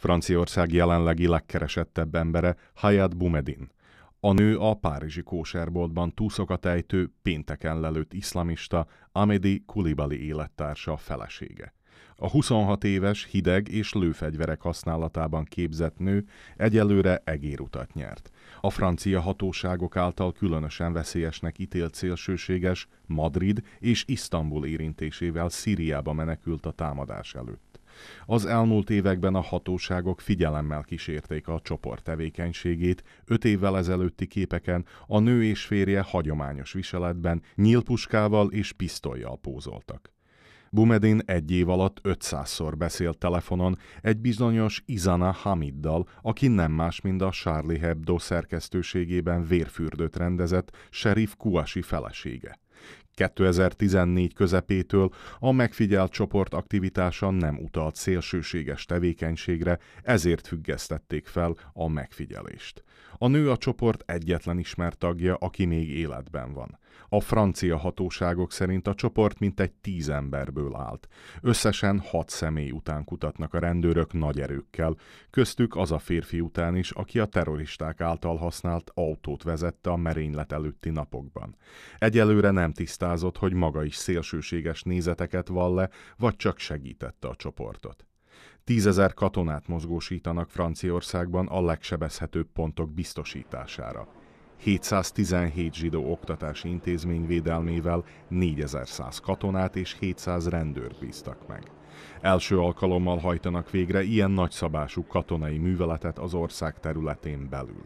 Franciaország jelenlegi legkeresettebb embere Hayat Boumedin. A nő a párizsi kóserboltban túszokat ejtő, pénteken lelőtt iszlamista Amedi Kulibali élettársa felesége. A 26 éves hideg és lőfegyverek használatában képzett nő egyelőre egérutat nyert. A francia hatóságok által különösen veszélyesnek ítélt szélsőséges Madrid és Isztambul érintésével Szíriába menekült a támadás előtt. Az elmúlt években a hatóságok figyelemmel kísérték a csoport tevékenységét, öt évvel ezelőtti képeken a nő és férje hagyományos viseletben nyílpuskával és pisztolyjal pózoltak. Bumedin egy év alatt 500-szor beszélt telefonon egy bizonyos Izana Hamiddal, aki nem más, mint a Charlie Hebdo szerkesztőségében vérfürdőt rendezett Sheriff Kuasi felesége. 2014 közepétől a megfigyelt csoport aktivitása nem utalt szélsőséges tevékenységre, ezért függesztették fel a megfigyelést. A nő a csoport egyetlen ismert tagja, aki még életben van. A francia hatóságok szerint a csoport mintegy tíz emberből állt. Összesen hat személy után kutatnak a rendőrök nagy erőkkel, köztük az a férfi után is, aki a terroristák által használt autót vezette a merénylet előtti napokban. Egyelőre nem tisztá tisztázott, hogy maga is szélsőséges nézeteket vall le, vagy csak segítette a csoportot. Tízezer katonát mozgósítanak Franciaországban a legsebezhetőbb pontok biztosítására. 717 zsidó oktatási intézmény védelmével 4100 katonát és 700 rendőrt bíztak meg. Első alkalommal hajtanak végre ilyen nagyszabású katonai műveletet az ország területén belül.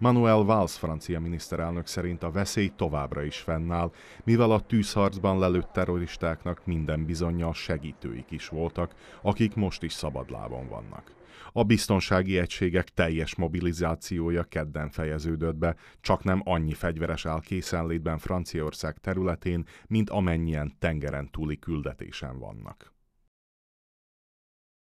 Manuel Valls francia miniszterelnök szerint a veszély továbbra is fennáll, mivel a tűzharcban lelőtt terroristáknak minden bizonyja segítőik is voltak, akik most is szabadlábon vannak. A biztonsági egységek teljes mobilizációja kedden fejeződött be, csak nem annyi fegyveres áll készenlétben Franciaország területén, mint amennyien tengeren túli küldetésen vannak.